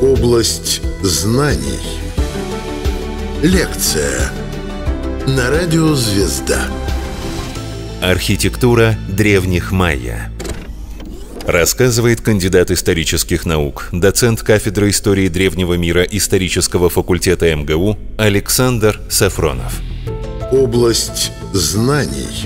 Область знаний. Лекция на радио «Звезда». Архитектура древних майя. Рассказывает кандидат исторических наук, доцент кафедры истории древнего мира исторического факультета МГУ Александр Сафронов. Область знаний.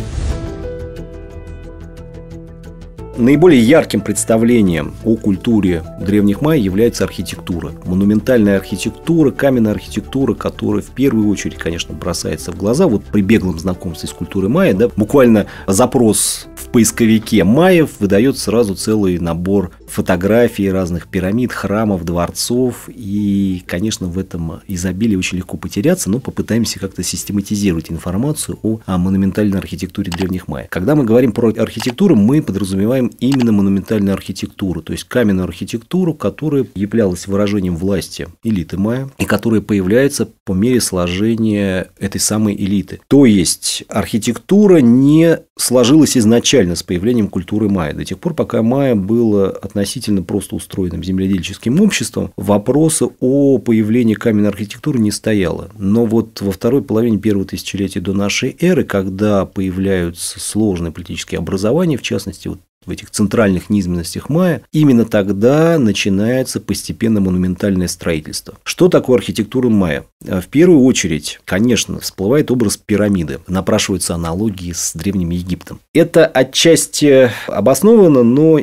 Наиболее ярким представлением о культуре древних майя является архитектура. Монументальная архитектура, каменная архитектура, которая в первую очередь, конечно, бросается в глаза. Вот при беглом знакомстве с культурой майя, да, буквально запрос в поисковике майев выдает сразу целый набор фотографии разных пирамид, храмов, дворцов. И, конечно, в этом изобилии очень легко потеряться, но попытаемся как-то систематизировать информацию о, о монументальной архитектуре древних майя. Когда мы говорим про архитектуру, мы подразумеваем именно монументальную архитектуру, то есть каменную архитектуру, которая являлась выражением власти элиты майя и которая появляется по мере сложения этой самой элиты. То есть архитектура не сложилась изначально с появлением культуры майя. До тех пор, пока майя было относительно относительно просто устроенным земледельческим обществом, вопроса о появлении каменной архитектуры не стояло. Но вот во второй половине первого тысячелетия до нашей эры, когда появляются сложные политические образования, в частности, вот в этих центральных низменностях мая, именно тогда начинается постепенно монументальное строительство. Что такое архитектура мая? А, в первую очередь, конечно, всплывает образ пирамиды. Напрашиваются аналогии с Древним Египтом. Это отчасти обосновано, но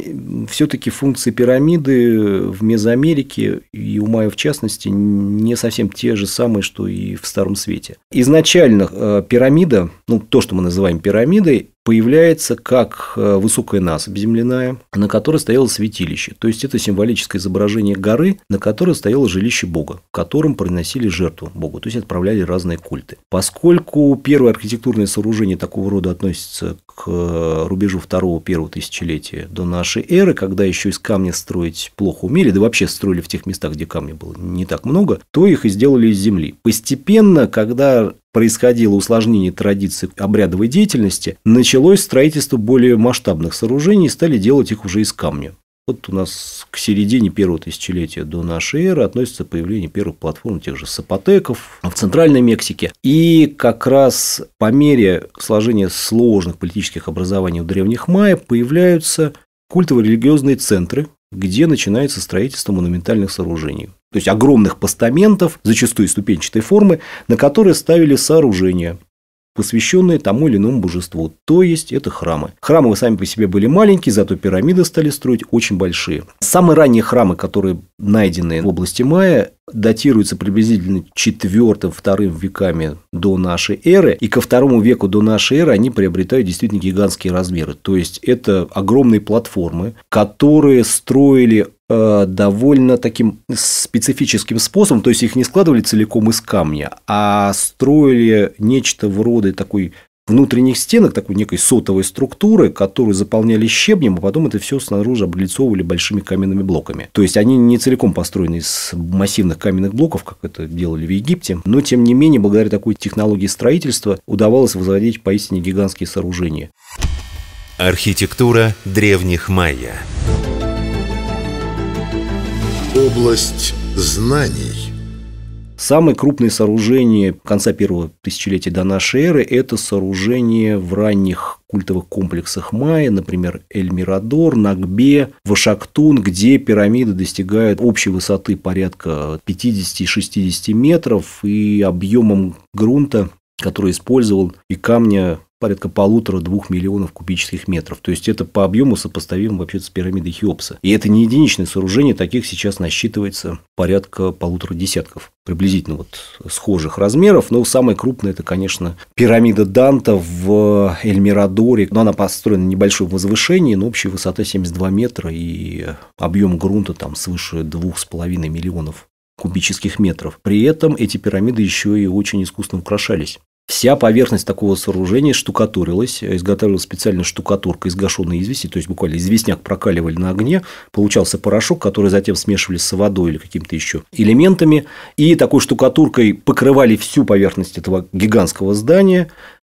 все-таки функции пирамиды в Мезоамерике и у Мая в частности не совсем те же самые, что и в Старом Свете. Изначально а, пирамида ну, то, что мы называем пирамидой, появляется как э, высокая насыпь земляная, на которой стояло святилище. То есть, это символическое изображение горы, на которой стояло жилище Бога, которым приносили жертву Богу, то есть, отправляли разные культы. Поскольку первое архитектурное сооружение такого рода относится к э, рубежу второго-первого тысячелетия до нашей эры, когда еще из камня строить плохо умели, да вообще строили в тех местах, где камня было не так много, то их и сделали из земли. Постепенно, когда происходило усложнение традиций обрядовой деятельности, началось строительство более масштабных сооружений и стали делать их уже из камня. Вот у нас к середине первого тысячелетия до нашей эры относится появление первых платформ тех же сапотеков в Центральной Мексике. И как раз по мере сложения сложных политических образований у древних майя появляются культово-религиозные центры, где начинается строительство монументальных сооружений. То есть огромных постаментов, зачастую ступенчатой формы, на которые ставили сооружения, посвященные тому или иному божеству, то есть это храмы. Храмы сами по себе были маленькие, зато пирамиды стали строить очень большие. Самые ранние храмы, которые найдены в области Майя, датируются приблизительно 4-2 веками до нашей эры, и ко второму веку до нашей эры они приобретают действительно гигантские размеры. То есть это огромные платформы, которые строили Э, довольно таким специфическим способом, то есть их не складывали целиком из камня, а строили нечто вроде такой внутренних стенок, такой некой сотовой структуры, которую заполняли щебнем, а потом это все снаружи облицовывали большими каменными блоками. То есть они не целиком построены из массивных каменных блоков, как это делали в Египте, но тем не менее, благодаря такой технологии строительства удавалось возводить поистине гигантские сооружения. Архитектура древних майя. Область знаний. Самое крупное сооружение конца первого тысячелетия до нашей эры – это сооружение в ранних культовых комплексах майя, например, Эль-Мирадор, Нагбе, Вашактун, где пирамиды достигают общей высоты порядка 50-60 метров и объемом грунта, который использовал и камня порядка полутора-двух миллионов кубических метров. То есть, это по объему сопоставимо вообще с пирамидой Хеопса. И это не единичное сооружение, таких сейчас насчитывается порядка полутора десятков приблизительно вот схожих размеров, но самая крупная это, конечно, пирамида Данта в Эльмирадоре, но она построена на небольшом возвышении, но общая высота 72 метра и объем грунта там свыше двух с половиной миллионов кубических метров. При этом эти пирамиды еще и очень искусно украшались. Вся поверхность такого сооружения штукатурилась, изготавливалась специальная штукатурка из гашеной извести, то есть буквально известняк прокаливали на огне, получался порошок, который затем смешивали с водой или какими-то еще элементами, и такой штукатуркой покрывали всю поверхность этого гигантского здания,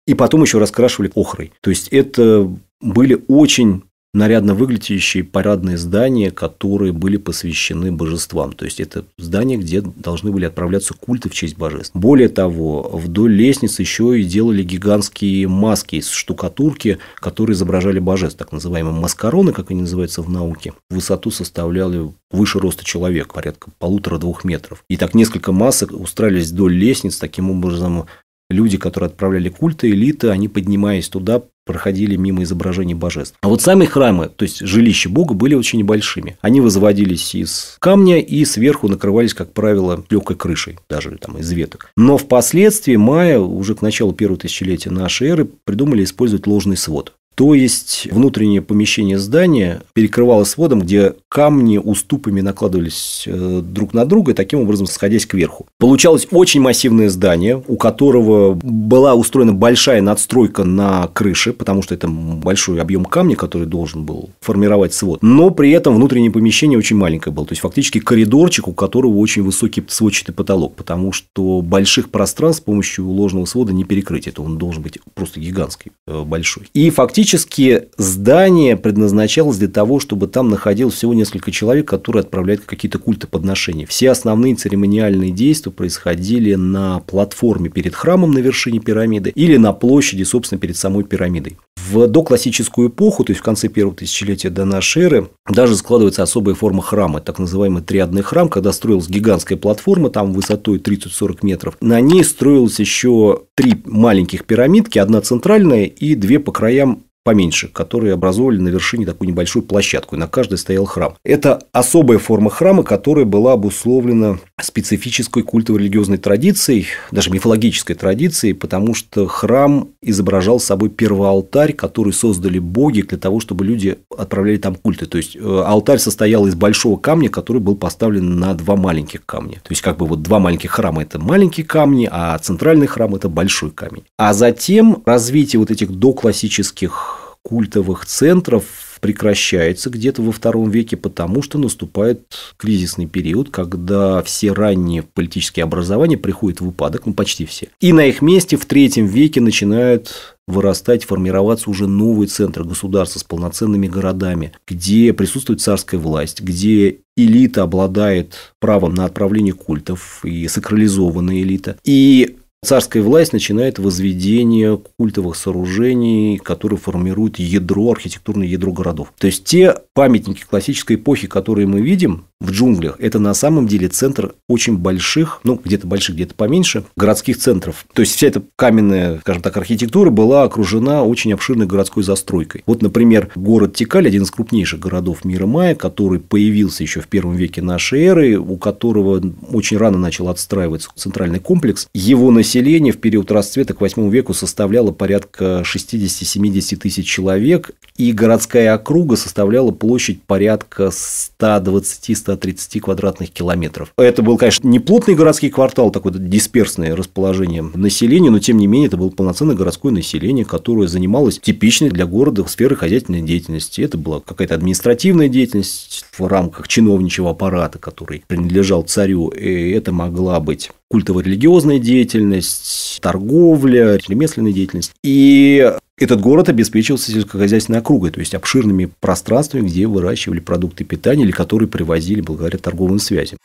и потом еще раскрашивали охрой. То есть это были очень нарядно выглядящие парадные здания, которые были посвящены божествам. То есть, это здания, где должны были отправляться культы в честь божеств. Более того, вдоль лестниц еще и делали гигантские маски из штукатурки, которые изображали божеств, так называемые маскароны, как они называются в науке. Высоту составляли выше роста человека, порядка полутора-двух метров. И так несколько масок устраивались вдоль лестниц, таким образом люди, которые отправляли культы, элиты, они, поднимаясь туда, проходили мимо изображений божеств. А вот сами храмы, то есть жилища бога, были очень небольшими. Они возводились из камня и сверху накрывались, как правило, легкой крышей, даже там из веток. Но впоследствии майя уже к началу первого тысячелетия нашей эры придумали использовать ложный свод. То есть внутреннее помещение здания перекрывалось сводом, где камни уступами накладывались э, друг на друга, таким образом сходясь кверху. Получалось очень массивное здание, у которого была устроена большая надстройка на крыше, потому что это большой объем камня, который должен был формировать свод. Но при этом внутреннее помещение очень маленькое было. То есть фактически коридорчик, у которого очень высокий сводчатый потолок, потому что больших пространств с помощью ложного свода не перекрыть. Это он должен быть просто гигантский, э, большой. И фактически Фактически здание предназначалось для того, чтобы там находилось всего несколько человек, которые отправляют какие-то культы подношения. Все основные церемониальные действия происходили на платформе перед храмом на вершине пирамиды или на площади, собственно, перед самой пирамидой. В доклассическую эпоху, то есть в конце первого тысячелетия до нашей эры, даже складывается особая форма храма, так называемый триадный храм, когда строилась гигантская платформа, там высотой 30-40 метров. На ней строилось еще три маленьких пирамидки, одна центральная и две по краям поменьше, которые образовали на вершине такую небольшую площадку, и на каждой стоял храм. Это особая форма храма, которая была обусловлена специфической культово-религиозной традицией, даже мифологической традицией, потому что храм изображал собой первоалтарь, который создали боги для того, чтобы люди отправляли там культы. То есть, э, алтарь состоял из большого камня, который был поставлен на два маленьких камня. То есть, как бы вот два маленьких храма – это маленькие камни, а центральный храм – это большой камень. А затем развитие вот этих доклассических культовых центров прекращается где-то во втором веке, потому что наступает кризисный период, когда все ранние политические образования приходят в упадок, ну почти все. И на их месте в третьем веке начинают вырастать, формироваться уже новый центр государства с полноценными городами, где присутствует царская власть, где элита обладает правом на отправление культов и сакрализованная элита. И Царская власть начинает возведение культовых сооружений, которые формируют ядро, архитектурное ядро городов. То есть те памятники классической эпохи, которые мы видим, в джунглях. Это на самом деле центр очень больших, ну, где-то больших, где-то поменьше, городских центров. То есть, вся эта каменная, скажем так, архитектура была окружена очень обширной городской застройкой. Вот, например, город Тикаль один из крупнейших городов мира Майя, который появился еще в первом веке нашей эры, у которого очень рано начал отстраиваться центральный комплекс. Его население в период расцвета к 8 веку составляло порядка 60-70 тысяч человек, и городская округа составляла площадь порядка 120 130 квадратных километров. Это был, конечно, не плотный городский квартал, такое дисперсное расположение населения, но тем не менее это было полноценное городское население, которое занималось типичной для города сферы хозяйственной деятельности. Это была какая-то административная деятельность в рамках чиновничьего аппарата, который принадлежал царю, и это могла быть культово-религиозная деятельность, торговля, ремесленная деятельность. И этот город обеспечивался сельскохозяйственной округой, то есть обширными пространствами, где выращивали продукты питания или которые привозили благодаря торговым связям.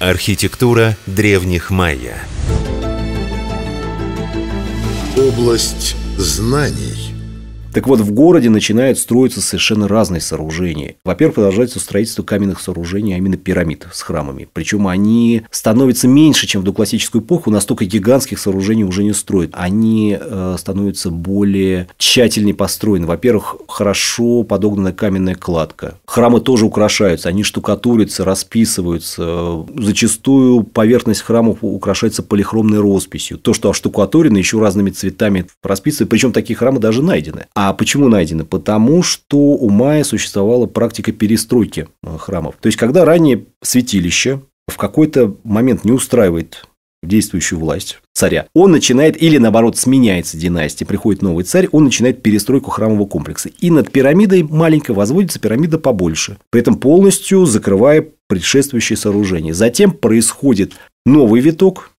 Архитектура древних майя. Область знаний – так вот, в городе начинают строиться совершенно разные сооружения. Во-первых, продолжается строительство каменных сооружений, а именно пирамид с храмами. Причем они становятся меньше, чем в доклассическую эпоху. Настолько гигантских сооружений уже не строят. Они э, становятся более тщательнее построены. Во-первых, хорошо подогнана каменная кладка. Храмы тоже украшаются. Они штукатурятся, расписываются. Зачастую поверхность храмов украшается полихромной росписью. То, что оштукатурено, еще разными цветами расписывается. Причем такие храмы даже найдены. А а почему найдено? Потому что у майя существовала практика перестройки э, храмов. То есть, когда ранее святилище в какой-то момент не устраивает действующую власть царя. Он начинает, или наоборот, сменяется династия, приходит новый царь, он начинает перестройку храмового комплекса. И над пирамидой маленькой возводится пирамида побольше, при этом полностью закрывая предшествующее сооружение. Затем происходит новый виток,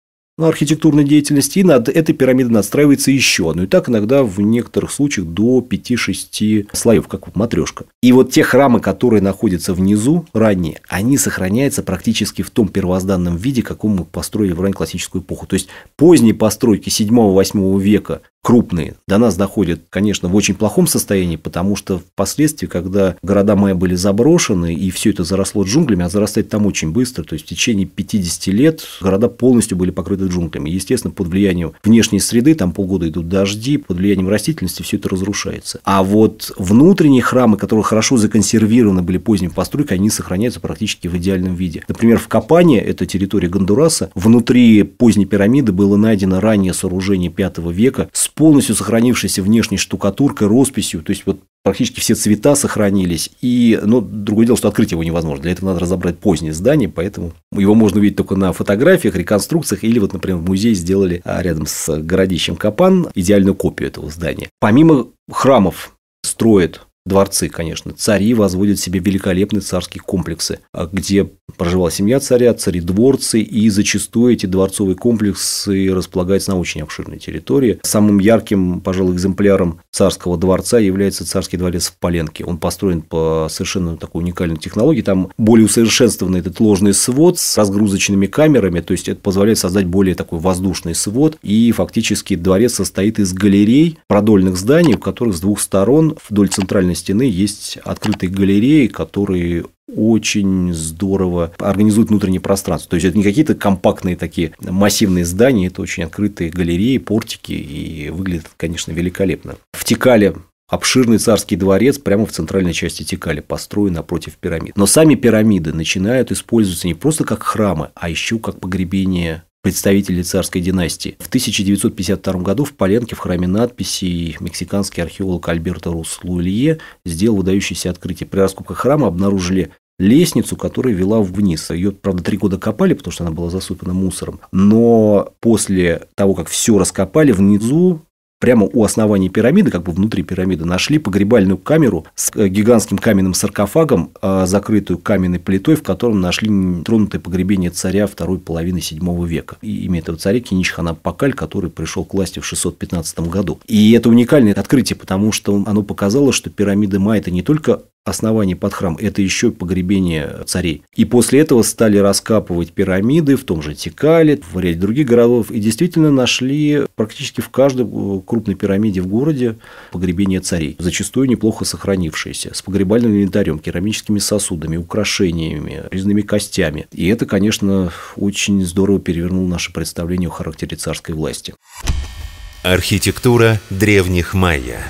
архитектурной деятельности, и над этой пирамидой надстраивается еще одно. И так иногда в некоторых случаях до 5-6 слоев, как вот матрешка. И вот те храмы, которые находятся внизу, ранние, они сохраняются практически в том первозданном виде, каком мы построили в классическую эпоху. То есть, поздние постройки 7-8 века крупные, до нас доходят, конечно, в очень плохом состоянии, потому что впоследствии, когда города мои были заброшены и все это заросло джунглями, а зарастает там очень быстро, то есть в течение 50 лет города полностью были покрыты джунглями. Естественно, под влиянием внешней среды, там полгода идут дожди, под влиянием растительности все это разрушается. А вот внутренние храмы, которые хорошо законсервированы были поздним постройки, они сохраняются практически в идеальном виде. Например, в Капане, это территория Гондураса, внутри поздней пирамиды было найдено раннее сооружение V века с с полностью сохранившейся внешней штукатуркой, росписью. То есть, вот практически все цвета сохранились. И, но ну, другое дело, что открыть его невозможно. Для этого надо разобрать позднее здание, поэтому его можно увидеть только на фотографиях, реконструкциях. Или вот, например, в музее сделали а, рядом с городищем Капан идеальную копию этого здания. Помимо храмов строят дворцы, конечно. Цари возводят себе великолепные царские комплексы, а где проживала семья царя, цари, дворцы, и зачастую эти дворцовые комплексы располагаются на очень обширной территории. Самым ярким, пожалуй, экземпляром царского дворца является царский дворец в Поленке. Он построен по совершенно такой уникальной технологии. Там более усовершенствованный этот ложный свод с разгрузочными камерами, то есть это позволяет создать более такой воздушный свод, и фактически дворец состоит из галерей, продольных зданий, в которых с двух сторон вдоль центральной стены есть открытые галереи, которые очень здорово организуют внутреннее пространство. То есть это не какие-то компактные такие массивные здания, это очень открытые галереи, портики, и выглядит, конечно, великолепно. В Тикале Обширный царский дворец прямо в центральной части Тикали построен напротив пирамид. Но сами пирамиды начинают использоваться не просто как храмы, а еще как погребение представителей царской династии. В 1952 году в Поленке в храме надписей мексиканский археолог Альберто Рус Луэлье сделал выдающееся открытие. При раскопках храма обнаружили лестницу, которая вела вниз. Ее, правда, три года копали, потому что она была засыпана мусором. Но после того, как все раскопали, внизу прямо у основания пирамиды, как бы внутри пирамиды, нашли погребальную камеру с э, гигантским каменным саркофагом, э, закрытую каменной плитой, в котором нашли тронутое погребение царя второй половины VII века. И имя этого царя Кеничхана Пакаль, который пришел к власти в 615 году. И это уникальное открытие, потому что оно показало, что пирамиды Майя – это не только основание под храм – это еще погребение царей. И после этого стали раскапывать пирамиды в том же Тикале, в ряде других городов, и действительно нашли практически в каждой э, крупной пирамиде в городе погребение царей, зачастую неплохо сохранившиеся, с погребальным инвентарем, керамическими сосудами, украшениями, резными костями. И это, конечно, очень здорово перевернуло наше представление о характере царской власти. Архитектура древних майя.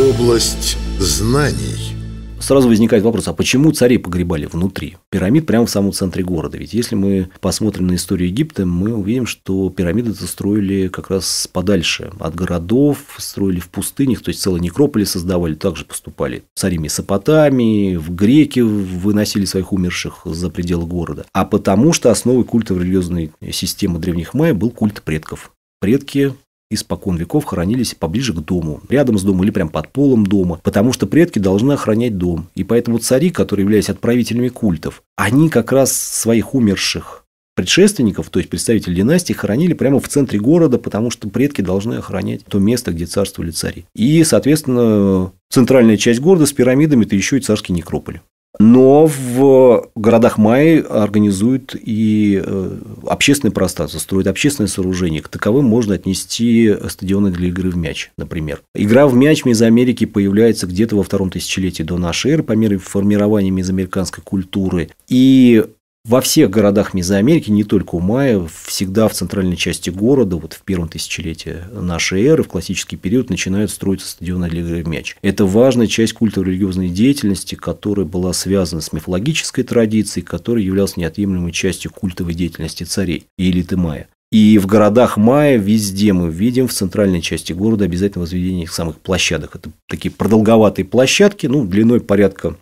Область знаний. Сразу возникает вопрос, а почему царей погребали внутри? Пирамид прямо в самом центре города. Ведь если мы посмотрим на историю Египта, мы увидим, что пирамиды строили как раз подальше от городов, строили в пустынях, то есть целые некрополи создавали, также поступали цари Месопотамии, в греки выносили своих умерших за пределы города. А потому что основой культа религиозной системы древних майя был культ предков. Предки испокон веков хоронились поближе к дому, рядом с домом или прям под полом дома, потому что предки должны охранять дом. И поэтому цари, которые являлись отправителями культов, они как раз своих умерших предшественников, то есть представителей династии, хоронили прямо в центре города, потому что предки должны охранять то место, где царствовали цари. И, соответственно, центральная часть города с пирамидами – это еще и царский некрополь. Но в э, городах Майи организуют и э, общественное пространство, строят общественное сооружение. К таковым можно отнести э, стадионы для игры в мяч, например. Игра в мяч в Мезоамерике появляется где-то во втором тысячелетии до нашей эры по мере формирования мезоамериканской культуры. И во всех городах Мезоамерики, не только у Майя, всегда в центральной части города, вот в первом тысячелетии нашей эры, в классический период начинают строиться стадионы для игры в мяч. Это важная часть культа религиозной деятельности, которая была связана с мифологической традицией, которая являлась неотъемлемой частью культовой деятельности царей и элиты Майя. И в городах Майя везде мы видим в центральной части города обязательно возведение их самых площадок. Это такие продолговатые площадки, ну, длиной порядка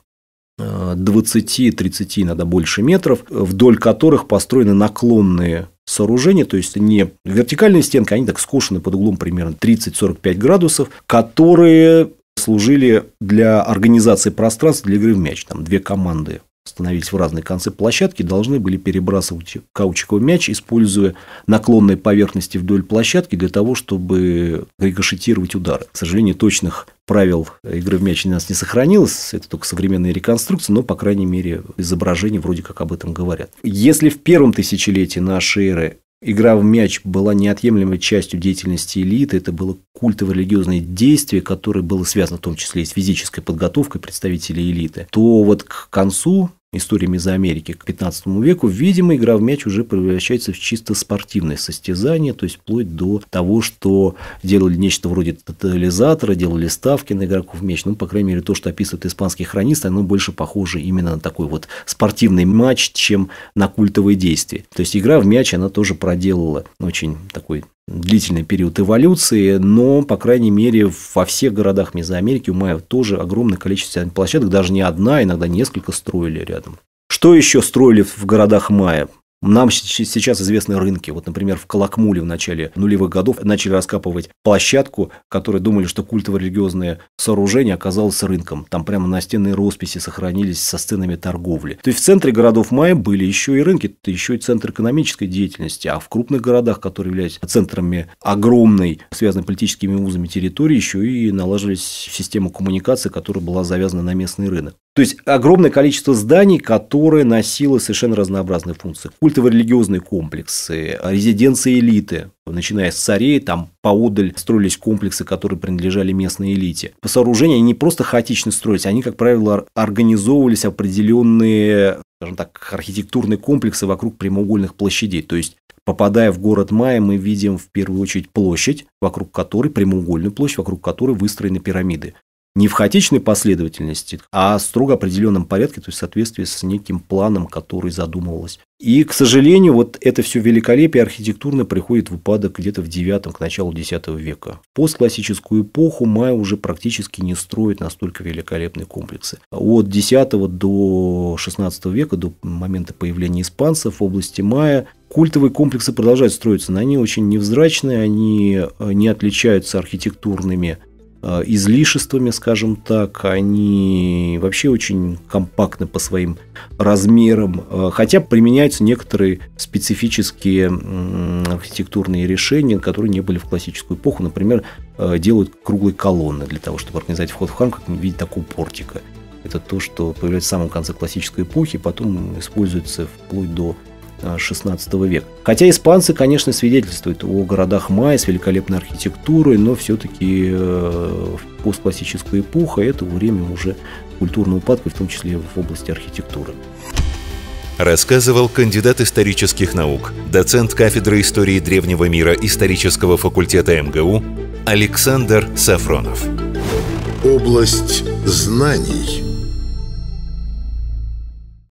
20-30, иногда больше метров, вдоль которых построены наклонные сооружения, то есть не вертикальные стенки, они так скошены под углом примерно 30-45 градусов, которые служили для организации пространства для игры в мяч. Там две команды становились в разные концы площадки, должны были перебрасывать каучуковый мяч, используя наклонные поверхности вдоль площадки для того, чтобы рикошетировать удары. К сожалению, точных правил игры в мяч у нас не сохранилось, это только современная реконструкция, но, по крайней мере, изображения вроде как об этом говорят. Если в первом тысячелетии нашей эры Игра в мяч была неотъемлемой частью деятельности элиты. Это было культово-религиозное действие, которое было связано в том числе и с физической подготовкой представителей элиты. То вот к концу историями истории Америки к 15 веку, видимо, игра в мяч уже превращается в чисто спортивное состязание, то есть вплоть до того, что делали нечто вроде тотализатора, делали ставки на игроков в мяч. Ну, по крайней мере, то, что описывают испанские хронисты, оно больше похоже именно на такой вот спортивный матч, чем на культовые действия. То есть игра в мяч, она тоже проделала очень такой длительный период эволюции, но, по крайней мере, во всех городах Мезоамерики у Майя тоже огромное количество площадок, даже не одна, иногда несколько строили рядом. Что еще строили в городах Майя? Нам сейчас известны рынки. Вот, например, в Калакмуле в начале нулевых годов начали раскапывать площадку, которые думали, что культово-религиозное сооружение оказалось рынком. Там прямо на стенные росписи сохранились со сценами торговли. То есть в центре городов Майя были еще и рынки, это еще и центр экономической деятельности. А в крупных городах, которые являются центрами огромной, связанной политическими узами территории, еще и налаживались система коммуникации, которая была завязана на местный рынок. То есть огромное количество зданий, которые носило совершенно разнообразные функции. Культово-религиозные комплексы, резиденции элиты, начиная с царей, там поодаль строились комплексы, которые принадлежали местной элите. По сооружению они не просто хаотично строились, они, как правило, организовывались определенные скажем так, архитектурные комплексы вокруг прямоугольных площадей. То есть Попадая в город Майя, мы видим в первую очередь площадь, вокруг которой прямоугольную площадь, вокруг которой выстроены пирамиды не в хаотичной последовательности, а в строго определенном порядке, то есть в соответствии с неким планом, который задумывалось. И, к сожалению, вот это все великолепие архитектурно приходит в упадок где-то в девятом, к началу X века. В постклассическую эпоху Майя уже практически не строит настолько великолепные комплексы. От X до XVI века, до момента появления испанцев в области Майя, культовые комплексы продолжают строиться, но они очень невзрачные, они э, не отличаются архитектурными Э, излишествами, скажем так. Они вообще очень компактны по своим размерам, э, хотя применяются некоторые специфические архитектурные решения, которые не были в классическую эпоху. Например, э, делают круглые колонны для того, чтобы организовать вход в храм, как мы видим, такого портика. Это то, что появляется в самом конце классической эпохи, потом используется вплоть до XVI а, века. Хотя испанцы, конечно, свидетельствуют о городах Майя с великолепной архитектурой, но все-таки э, в постклассическую эпоху это время уже культурного упадка, в том числе в области архитектуры. Рассказывал кандидат исторических наук, доцент кафедры истории древнего мира исторического факультета МГУ Александр Сафронов. Область знаний –